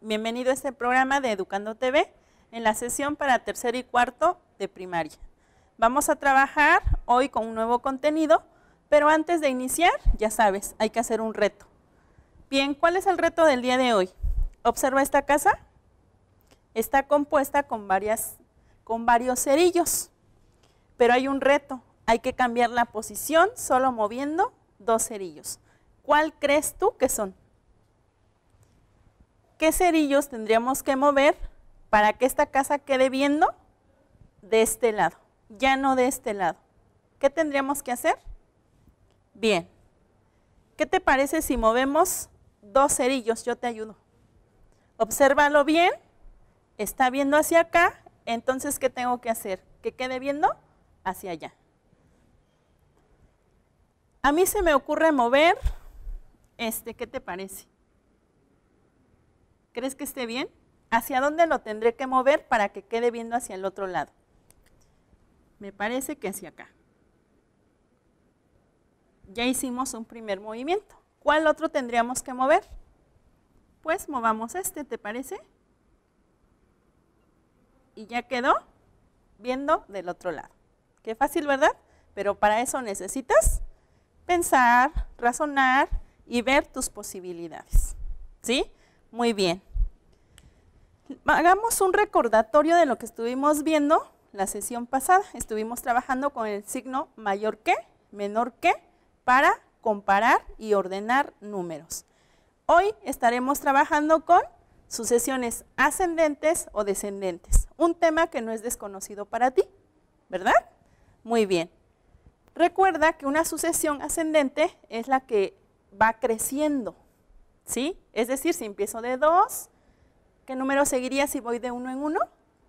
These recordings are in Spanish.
Bienvenido a este programa de Educando TV en la sesión para tercer y cuarto de primaria. Vamos a trabajar hoy con un nuevo contenido, pero antes de iniciar, ya sabes, hay que hacer un reto. Bien, ¿cuál es el reto del día de hoy? Observa esta casa. Está compuesta con, varias, con varios cerillos, pero hay un reto. Hay que cambiar la posición solo moviendo dos cerillos. ¿Cuál crees tú que son? qué cerillos tendríamos que mover para que esta casa quede viendo de este lado, ya no de este lado. ¿Qué tendríamos que hacer? Bien, ¿qué te parece si movemos dos cerillos? Yo te ayudo. Obsérvalo bien, está viendo hacia acá, entonces ¿qué tengo que hacer? Que quede viendo hacia allá. A mí se me ocurre mover, este, ¿qué te parece? ¿Crees que esté bien? ¿Hacia dónde lo tendré que mover para que quede viendo hacia el otro lado? Me parece que hacia acá. Ya hicimos un primer movimiento. ¿Cuál otro tendríamos que mover? Pues movamos este, ¿te parece? Y ya quedó viendo del otro lado. Qué fácil, ¿verdad? Pero para eso necesitas pensar, razonar y ver tus posibilidades. ¿Sí? Muy bien. Hagamos un recordatorio de lo que estuvimos viendo la sesión pasada. Estuvimos trabajando con el signo mayor que, menor que, para comparar y ordenar números. Hoy estaremos trabajando con sucesiones ascendentes o descendentes, un tema que no es desconocido para ti, ¿verdad? Muy bien. Recuerda que una sucesión ascendente es la que va creciendo, ¿sí? Es decir, si empiezo de 2, ¿qué número seguiría si voy de 1 en 1?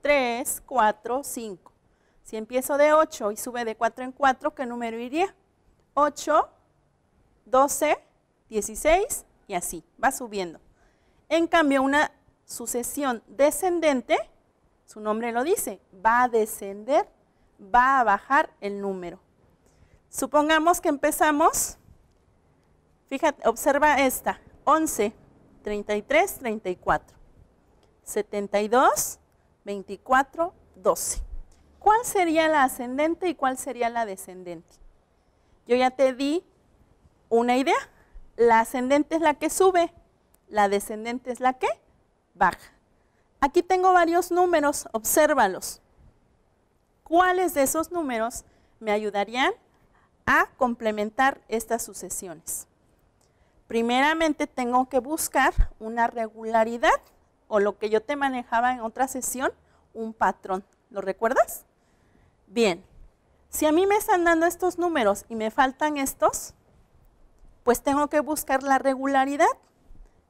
3, 4, 5. Si empiezo de 8 y sube de 4 en 4, ¿qué número iría? 8, 12, 16 y así, va subiendo. En cambio, una sucesión descendente, su nombre lo dice, va a descender, va a bajar el número. Supongamos que empezamos, fíjate, observa esta, 11, 33, 34, 72, 24, 12. ¿Cuál sería la ascendente y cuál sería la descendente? Yo ya te di una idea. La ascendente es la que sube, la descendente es la que baja. Aquí tengo varios números, obsérvalos. ¿Cuáles de esos números me ayudarían a complementar estas sucesiones? primeramente tengo que buscar una regularidad o lo que yo te manejaba en otra sesión, un patrón. ¿Lo recuerdas? Bien, si a mí me están dando estos números y me faltan estos, pues tengo que buscar la regularidad.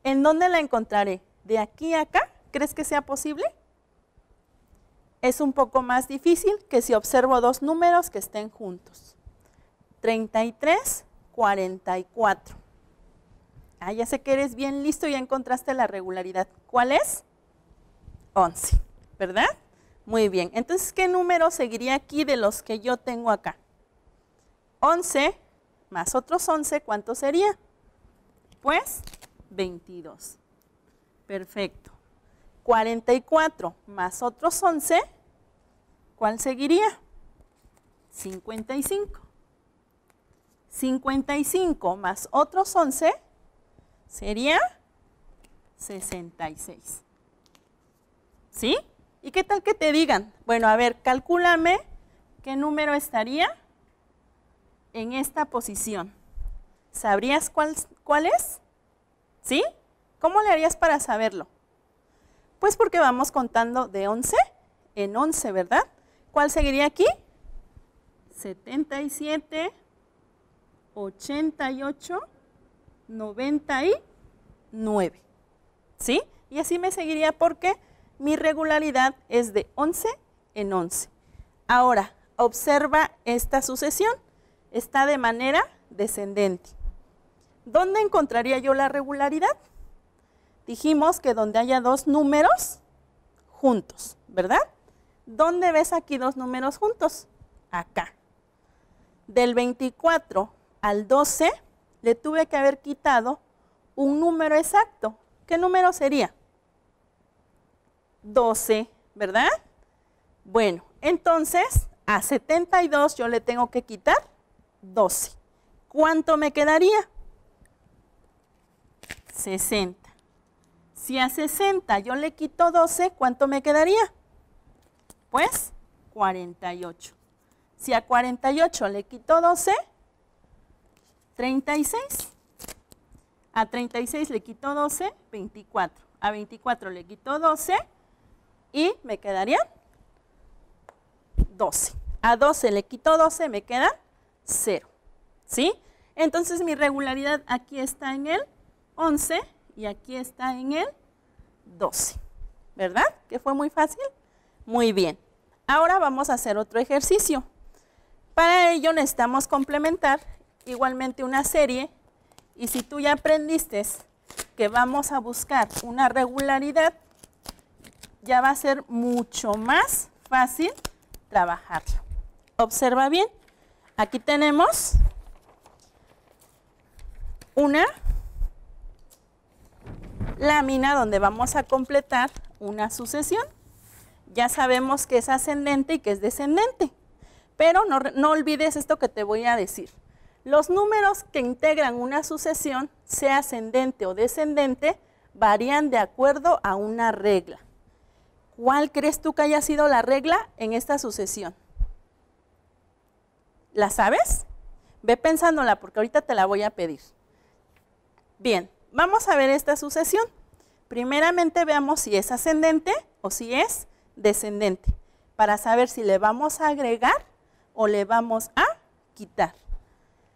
¿En dónde la encontraré? ¿De aquí a acá? ¿Crees que sea posible? Es un poco más difícil que si observo dos números que estén juntos. 33, 44. Ah, ya sé que eres bien listo y ya encontraste la regularidad. ¿Cuál es? 11, ¿verdad? Muy bien. Entonces, ¿qué número seguiría aquí de los que yo tengo acá? 11 más otros 11, ¿cuánto sería? Pues 22. Perfecto. 44 más otros 11, ¿cuál seguiría? 55. 55 más otros 11, sería 66. ¿Sí? ¿Y qué tal que te digan? Bueno, a ver, calcúlame qué número estaría en esta posición. ¿Sabrías cuál, es? ¿Sí? ¿Cómo le harías para saberlo? Pues porque vamos contando de 11 en 11, ¿verdad? ¿Cuál seguiría aquí? 77, 88, 99. ¿Sí? Y así me seguiría porque mi regularidad es de 11 en 11. Ahora, observa esta sucesión. Está de manera descendente. ¿Dónde encontraría yo la regularidad? Dijimos que donde haya dos números juntos, ¿verdad? ¿Dónde ves aquí dos números juntos? Acá. Del 24 al 12 le tuve que haber quitado un número exacto. ¿Qué número sería? 12, ¿verdad? Bueno, entonces a 72 yo le tengo que quitar 12. ¿Cuánto me quedaría? 60. Si a 60 yo le quito 12, ¿cuánto me quedaría? Pues 48. Si a 48 le quito 12, 36. A 36 le quito 12, 24. A 24 le quito 12 y me quedaría 12. A 12 le quito 12, me queda 0. ¿Sí? Entonces mi regularidad aquí está en el 11 y aquí está en el 12. ¿Verdad? Que fue muy fácil. Muy bien. Ahora vamos a hacer otro ejercicio. Para ello necesitamos complementar igualmente una serie y si tú ya aprendiste que vamos a buscar una regularidad, ya va a ser mucho más fácil trabajarlo. Observa bien, aquí tenemos una lámina donde vamos a completar una sucesión. Ya sabemos que es ascendente y que es descendente, pero no, no olvides esto que te voy a decir. Los números que integran una sucesión, sea ascendente o descendente, varían de acuerdo a una regla. ¿Cuál crees tú que haya sido la regla en esta sucesión? ¿La sabes? Ve pensándola porque ahorita te la voy a pedir. Bien, vamos a ver esta sucesión. Primeramente veamos si es ascendente o si es descendente, para saber si le vamos a agregar o le vamos a quitar.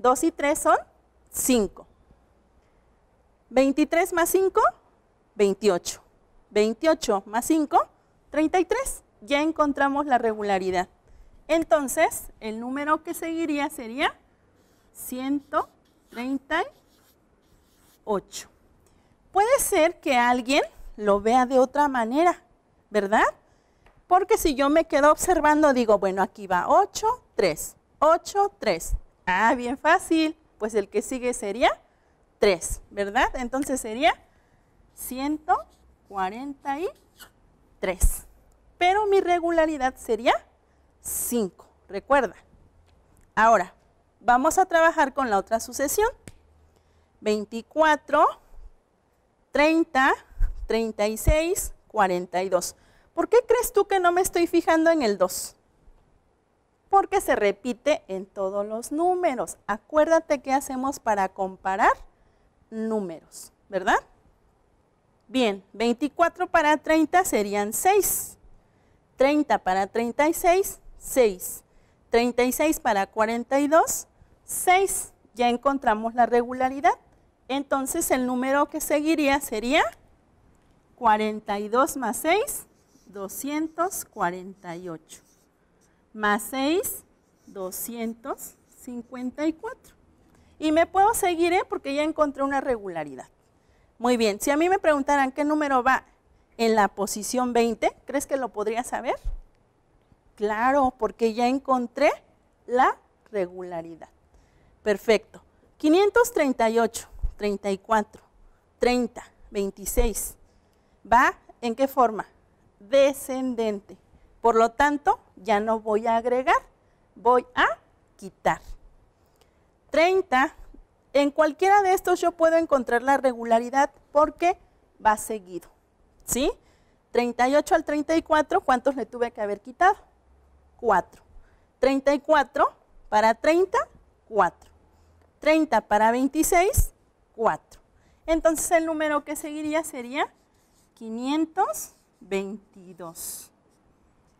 2 y 3 son 5. 23 más 5, 28. 28 más 5, 33. Ya encontramos la regularidad. Entonces, el número que seguiría sería 138. Puede ser que alguien lo vea de otra manera, ¿verdad? Porque si yo me quedo observando, digo, bueno, aquí va 8, 3, 8, 3, Ah, bien fácil. Pues el que sigue sería 3, ¿verdad? Entonces sería 143. Pero mi regularidad sería 5, recuerda. Ahora, vamos a trabajar con la otra sucesión. 24, 30, 36, 42. ¿Por qué crees tú que no me estoy fijando en el 2? porque se repite en todos los números. Acuérdate qué hacemos para comparar números, ¿verdad? Bien, 24 para 30 serían 6. 30 para 36, 6. 36 para 42, 6. Ya encontramos la regularidad. Entonces el número que seguiría sería 42 más 6, 248 más 6, 254. Y me puedo seguir, ¿eh? porque ya encontré una regularidad. Muy bien, si a mí me preguntaran qué número va en la posición 20, ¿crees que lo podría saber? Claro, porque ya encontré la regularidad. Perfecto. 538, 34, 30, 26. ¿Va en qué forma? Descendente. Por lo tanto, ya no voy a agregar, voy a quitar. 30. En cualquiera de estos yo puedo encontrar la regularidad porque va seguido. ¿Sí? 38 al 34, ¿cuántos le tuve que haber quitado? 4. 34 para 30, 4. 30 para 26, 4. Entonces el número que seguiría sería 522.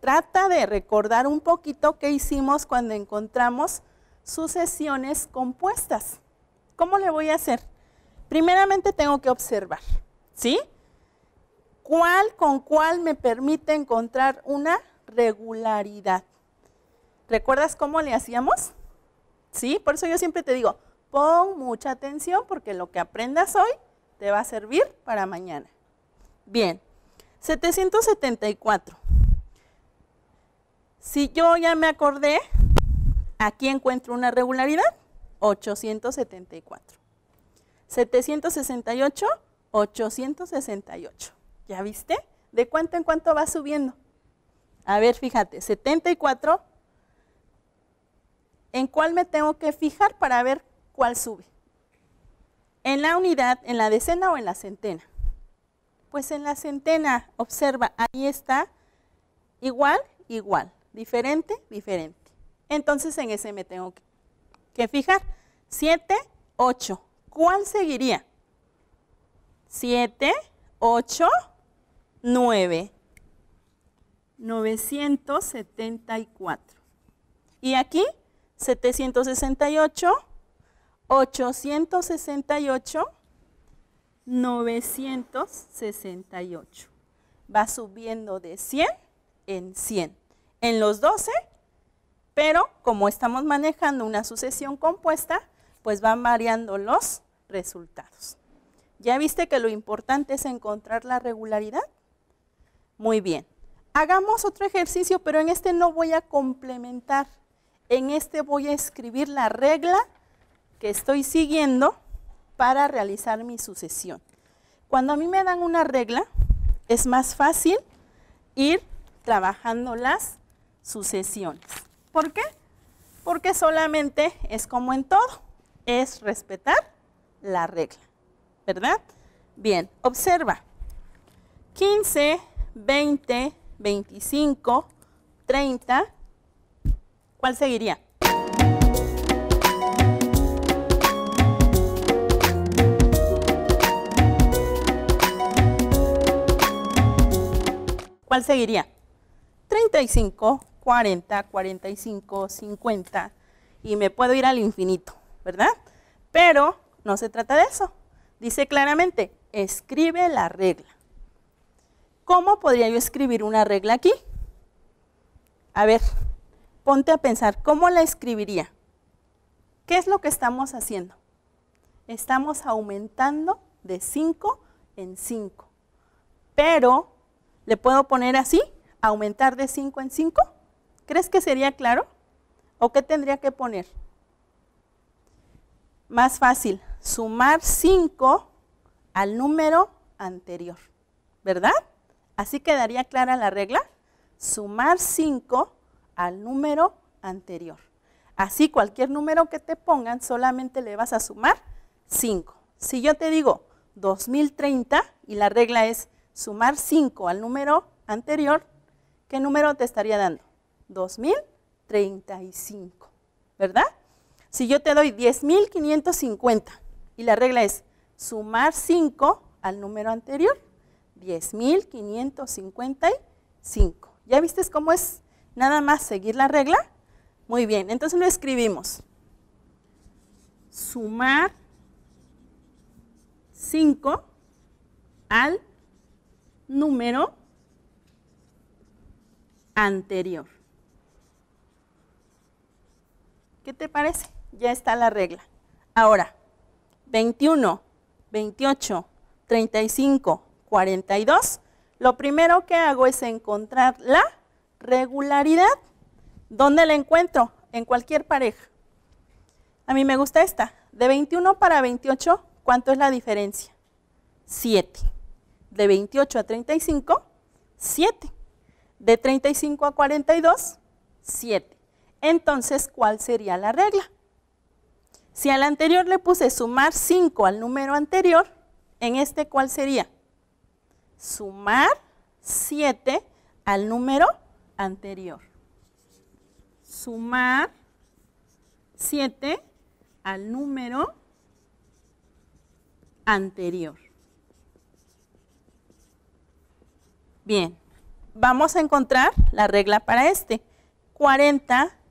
trata de recordar un poquito qué hicimos cuando encontramos sucesiones compuestas. ¿Cómo le voy a hacer? Primeramente tengo que observar, ¿sí? ¿Cuál con cuál me permite encontrar una regularidad? ¿Recuerdas cómo le hacíamos? ¿Sí? Por eso yo siempre te digo, pon mucha atención porque lo que aprendas hoy te va a servir para mañana. Bien, 774. Si yo ya me acordé, aquí encuentro una regularidad, 874. 768, 868. ¿Ya viste? ¿De cuánto en cuánto va subiendo? A ver, fíjate, 74. ¿En cuál me tengo que fijar para ver cuál sube? ¿En la unidad, en la decena o en la centena? Pues en la centena, observa, ahí está, igual, igual diferente, diferente. Entonces en ese me tengo que, que fijar. 7, 8. ¿Cuál seguiría? 7, 8, 9. 974. Y aquí 768, 868, 968. Va subiendo de 100 en 100 en los 12, pero como estamos manejando una sucesión compuesta, pues van variando los resultados. ¿Ya viste que lo importante es encontrar la regularidad? Muy bien. Hagamos otro ejercicio, pero en este no voy a complementar. En este voy a escribir la regla que estoy siguiendo para realizar mi sucesión. Cuando a mí me dan una regla, es más fácil ir trabajando las sucesiones. ¿Por qué? Porque solamente es como en todo, es respetar la regla, ¿verdad? Bien, observa. 15, 20, 25, 30. ¿Cuál seguiría? ¿Cuál seguiría? 35, 40, 45, 50 y me puedo ir al infinito, ¿verdad? Pero no se trata de eso. Dice claramente, escribe la regla. ¿Cómo podría yo escribir una regla aquí? A ver, ponte a pensar, ¿cómo la escribiría? ¿Qué es lo que estamos haciendo? Estamos aumentando de 5 en 5. Pero, ¿le puedo poner así? ¿Aumentar de 5 en 5? ¿Crees que sería claro? ¿O qué tendría que poner? Más fácil, sumar 5 al número anterior, ¿verdad? Así quedaría clara la regla. Sumar 5 al número anterior. Así cualquier número que te pongan solamente le vas a sumar 5. Si yo te digo 2030 y la regla es sumar 5 al número anterior, ¿qué número te estaría dando? 2035, ¿verdad? Si yo te doy 10.550 y la regla es sumar 5 al número anterior, 10.555. ¿Ya viste cómo es nada más seguir la regla? Muy bien, entonces lo escribimos. Sumar 5 al número anterior. ¿Qué te parece? Ya está la regla. Ahora, 21, 28, 35, 42. Lo primero que hago es encontrar la regularidad. ¿Dónde la encuentro? En cualquier pareja. A mí me gusta esta. De 21 para 28, ¿cuánto es la diferencia? 7. De 28 a 35, 7. De 35 a 42, 7. Entonces, ¿cuál sería la regla? Si al anterior le puse sumar 5 al número anterior, en este ¿cuál sería? Sumar 7 al número anterior. Sumar 7 al número anterior. Bien, vamos a encontrar la regla para este. 40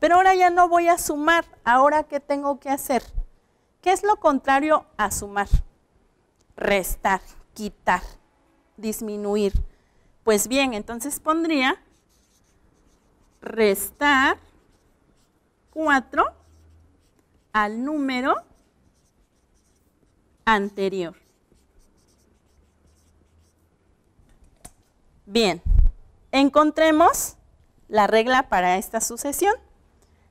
Pero ahora ya no voy a sumar, ahora ¿qué tengo que hacer? ¿Qué es lo contrario a sumar? Restar, quitar, disminuir. Pues bien, entonces pondría restar 4 al número anterior. Bien, encontremos la regla para esta sucesión.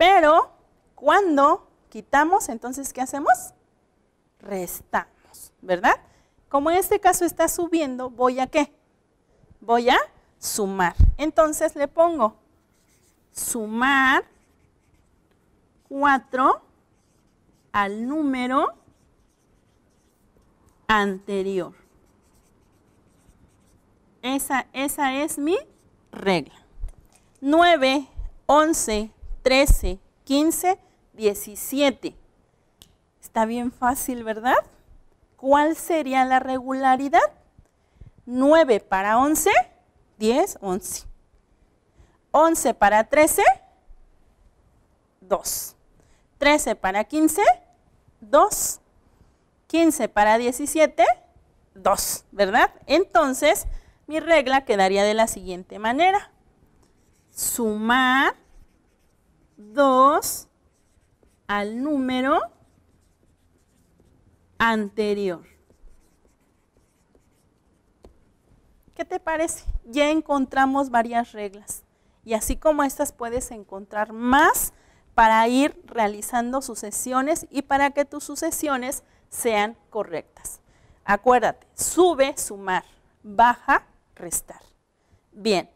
Pero cuando quitamos, entonces, ¿qué hacemos? Restamos, ¿verdad? Como en este caso está subiendo, voy a qué? Voy a sumar. Entonces le pongo sumar 4 al número anterior. Esa, esa es mi regla. 9, 11, 13, 15, 17. Está bien fácil, ¿verdad? ¿Cuál sería la regularidad? 9 para 11, 10, 11. 11 para 13, 2. 13 para 15, 2. 15 para 17, 2, ¿verdad? Entonces, mi regla quedaría de la siguiente manera. Sumar 2 al número anterior. ¿Qué te parece? Ya encontramos varias reglas y así como estas puedes encontrar más para ir realizando sucesiones y para que tus sucesiones sean correctas. Acuérdate, sube, sumar, baja, restar. Bien,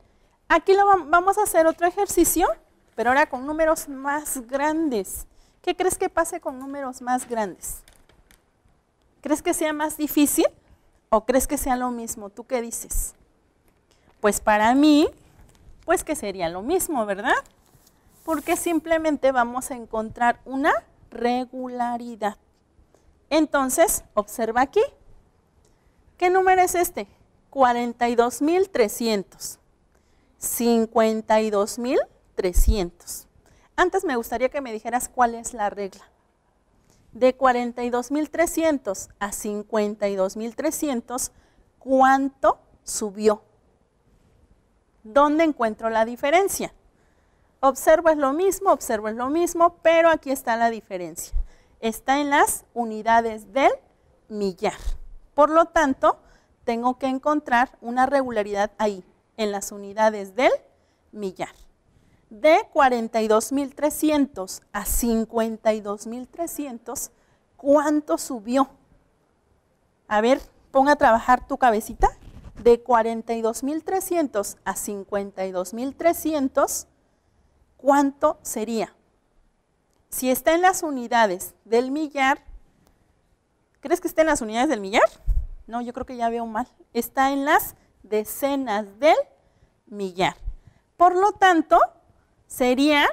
aquí vamos a hacer otro ejercicio pero ahora con números más grandes. ¿Qué crees que pase con números más grandes? ¿Crees que sea más difícil o crees que sea lo mismo? ¿Tú qué dices? Pues para mí, pues que sería lo mismo, ¿verdad? Porque simplemente vamos a encontrar una regularidad. Entonces, observa aquí. ¿Qué número es este? 42.300. 52.000 300. Antes me gustaría que me dijeras cuál es la regla. De 42.300 a 52.300, ¿cuánto subió? ¿Dónde encuentro la diferencia? Observo es lo mismo, observo es lo mismo, pero aquí está la diferencia. Está en las unidades del millar. Por lo tanto, tengo que encontrar una regularidad ahí, en las unidades del millar de 42.300 a 52.300, ¿cuánto subió? A ver, ponga a trabajar tu cabecita. De 42.300 a 52.300, ¿cuánto sería? Si está en las unidades del millar, ¿crees que está en las unidades del millar? No, yo creo que ya veo mal. Está en las decenas del millar. Por lo tanto, sería,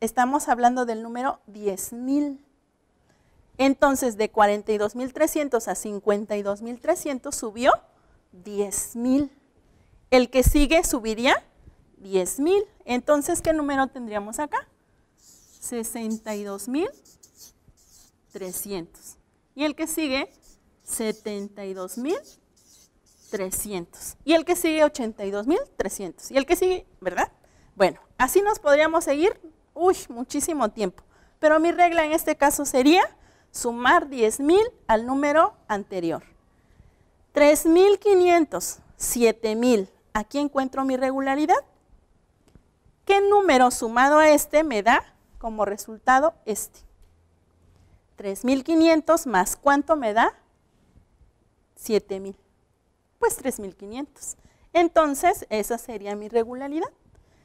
estamos hablando del número 10.000. Entonces, de 42.300 a 52.300 subió 10.000. El que sigue subiría 10.000. Entonces, ¿qué número tendríamos acá? 62.300. Y el que sigue, 72.300. Y el que sigue, 82.300. Y el que sigue, ¿verdad? Bueno, Así nos podríamos seguir, uy, muchísimo tiempo. Pero mi regla en este caso sería sumar 10.000 al número anterior. 3.500, 7.000. Aquí encuentro mi regularidad. ¿Qué número sumado a este me da como resultado este? 3.500 más cuánto me da? 7.000. Pues 3.500. Entonces, esa sería mi regularidad.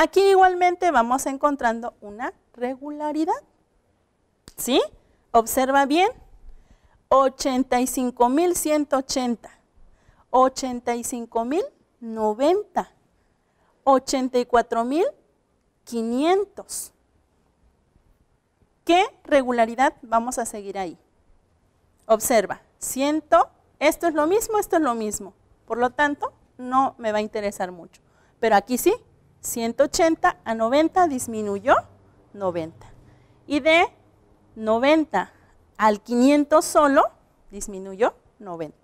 Aquí igualmente vamos encontrando una regularidad. ¿Sí? Observa bien. 85.180, 85.090, 84.500. ¿Qué regularidad vamos a seguir ahí? Observa, 100, esto es lo mismo, esto es lo mismo. Por lo tanto, no me va a interesar mucho. Pero aquí sí, 180 a 90 disminuyó 90. Y de 90 al 500 solo disminuyó 90.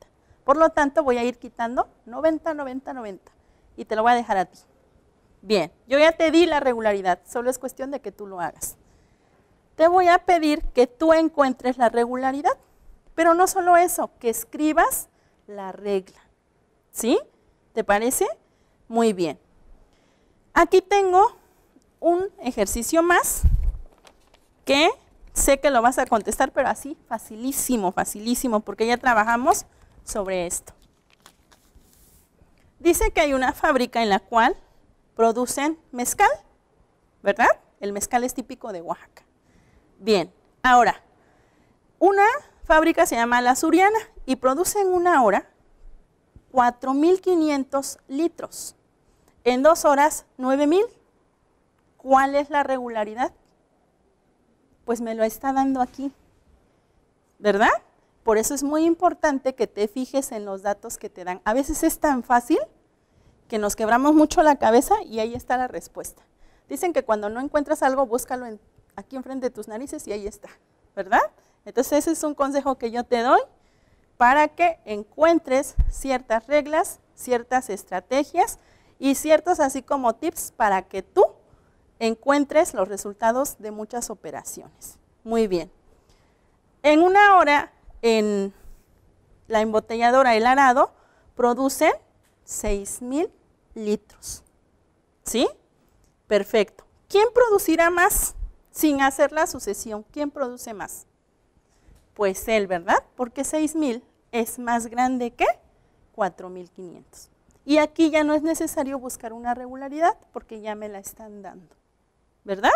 Por lo tanto, voy a ir quitando 90, 90, 90. Y te lo voy a dejar a ti. Bien, yo ya te di la regularidad, solo es cuestión de que tú lo hagas. Te voy a pedir que tú encuentres la regularidad, pero no solo eso, que escribas la regla. ¿Sí? ¿Te parece? Muy bien. Aquí tengo un ejercicio más que sé que lo vas a contestar, pero así, facilísimo, facilísimo, porque ya trabajamos sobre esto. Dice que hay una fábrica en la cual producen mezcal, ¿verdad? El mezcal es típico de Oaxaca. Bien, ahora, una fábrica se llama La Suriana y produce en una hora 4.500 litros. En dos horas, 9000. ¿Cuál es la regularidad? Pues me lo está dando aquí, ¿verdad? Por eso es muy importante que te fijes en los datos que te dan. A veces es tan fácil que nos quebramos mucho la cabeza y ahí está la respuesta. Dicen que cuando no encuentras algo, búscalo aquí enfrente de tus narices y ahí está, ¿verdad? Entonces ese es un consejo que yo te doy para que encuentres ciertas reglas, ciertas estrategias, y ciertos así como tips para que tú encuentres los resultados de muchas operaciones. Muy bien. En una hora en la embotelladora El Arado producen 6.000 litros. ¿Sí? Perfecto. ¿Quién producirá más sin hacer la sucesión? ¿Quién produce más? Pues él, ¿verdad? Porque 6.000 es más grande que 4.500. Y aquí ya no es necesario buscar una regularidad porque ya me la están dando, ¿verdad?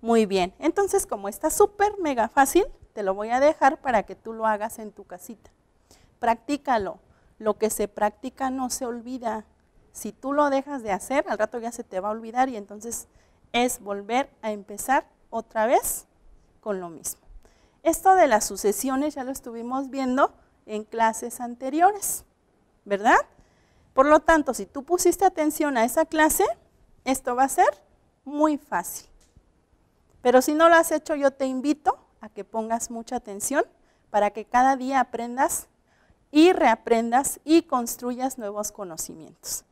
Muy bien, entonces como está súper mega fácil, te lo voy a dejar para que tú lo hagas en tu casita. Practícalo, lo que se practica no se olvida. Si tú lo dejas de hacer, al rato ya se te va a olvidar y entonces es volver a empezar otra vez con lo mismo. Esto de las sucesiones ya lo estuvimos viendo en clases anteriores, ¿verdad? Por lo tanto, si tú pusiste atención a esa clase, esto va a ser muy fácil. Pero si no lo has hecho, yo te invito a que pongas mucha atención para que cada día aprendas y reaprendas y construyas nuevos conocimientos.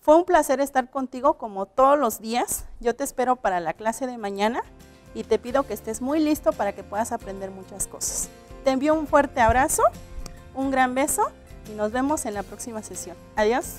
Fue un placer estar contigo como todos los días. Yo te espero para la clase de mañana y te pido que estés muy listo para que puedas aprender muchas cosas. Te envío un fuerte abrazo, un gran beso y Nos vemos en la próxima sesión. Adiós.